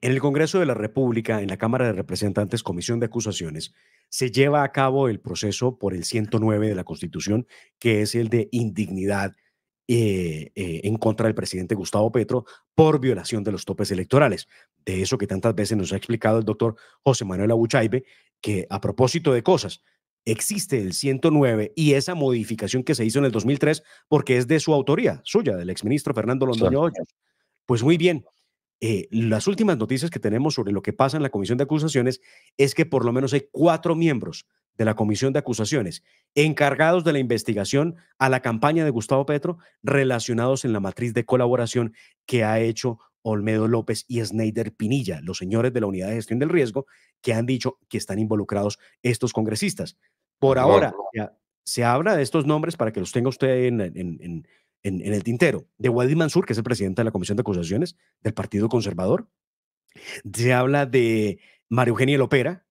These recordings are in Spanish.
En el Congreso de la República, en la Cámara de Representantes, Comisión de Acusaciones, se lleva a cabo el proceso por el 109 de la Constitución, que es el de indignidad eh, eh, en contra del presidente Gustavo Petro por violación de los topes electorales. De eso que tantas veces nos ha explicado el doctor José Manuel Abuchaybe que a propósito de cosas, existe el 109 y esa modificación que se hizo en el 2003 porque es de su autoría, suya, del exministro Fernando Londoño Pues muy bien, eh, las últimas noticias que tenemos sobre lo que pasa en la comisión de acusaciones es que por lo menos hay cuatro miembros de la comisión de acusaciones encargados de la investigación a la campaña de Gustavo Petro relacionados en la matriz de colaboración que ha hecho Olmedo López y Snyder Pinilla, los señores de la unidad de gestión del riesgo, que han dicho que están involucrados estos congresistas. Por ahora, se habla de estos nombres para que los tenga usted en, en en, el tintero. De Wadi Mansur, que es el presidente de la Comisión de Acusaciones del Partido Conservador. Se habla de María Eugenia Lopera,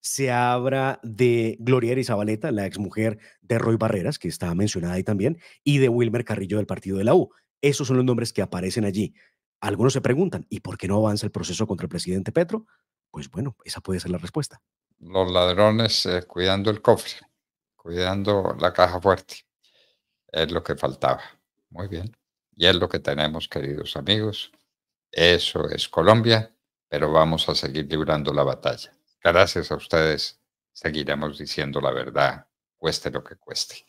se habla de Gloria Erizabaleta, la exmujer de Roy Barreras, que está mencionada ahí también, y de Wilmer Carrillo del partido de la U. Esos son los nombres que aparecen allí. Algunos se preguntan, ¿y por qué no avanza el proceso contra el presidente Petro? Pues bueno, esa puede ser la respuesta. Los ladrones eh, cuidando el cofre, cuidando la caja fuerte, es lo que faltaba. Muy bien. Y es lo que tenemos, queridos amigos. Eso es Colombia, pero vamos a seguir librando la batalla. Gracias a ustedes, seguiremos diciendo la verdad, cueste lo que cueste.